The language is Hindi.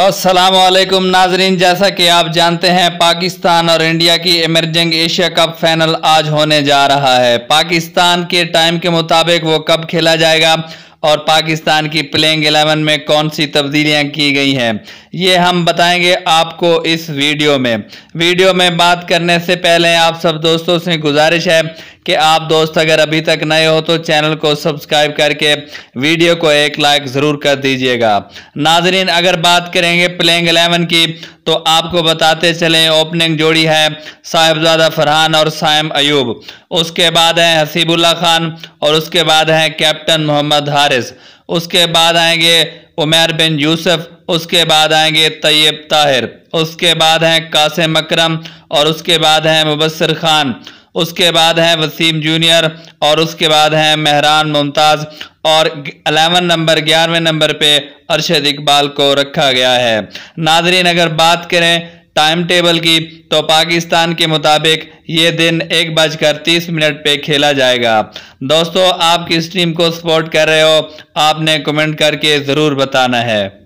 असलम नाजरीन जैसा कि आप जानते हैं पाकिस्तान और इंडिया की इमरजिंग एशिया कप फाइनल आज होने जा रहा है पाकिस्तान के टाइम के मुताबिक वो कब खेला जाएगा और पाकिस्तान की प्लेइंग एलेवन में कौन सी तब्दीलियां की गई हैं ये हम बताएंगे आपको इस वीडियो में वीडियो में बात करने से पहले आप सब दोस्तों से गुजारिश है कि आप दोस्त अगर अभी तक नए हो तो चैनल को सब्सक्राइब करके वीडियो को एक लाइक ज़रूर कर दीजिएगा नाजरीन अगर बात करेंगे प्लेइंग एलेवन की तो आपको बताते चलें ओपनिंग जोड़ी है साहिबजादा फरहान और साइम अयूब उसके बाद हैं हसीबुल्ला खान और उसके बाद हैं कैप्टन मोहम्मद हारिस उसके बाद आएंगे उमेर बिन यूसुफ उसके बाद आएंगे तैयब ताहिर उसके बाद हैं कासिम अक्रम और उसके बाद हैं मुबसर खान उसके बाद है वसीम जूनियर और उसके बाद है मेहरान मुमताज़ और 11 नंबर ग्यारहवें नंबर पे अरशद इकबाल को रखा गया है नादरीन अगर बात करें टाइम टेबल की तो पाकिस्तान के मुताबिक ये दिन एक बजकर तीस मिनट पे खेला जाएगा दोस्तों आप किस टीम को सपोर्ट कर रहे हो आपने कमेंट करके ज़रूर बताना है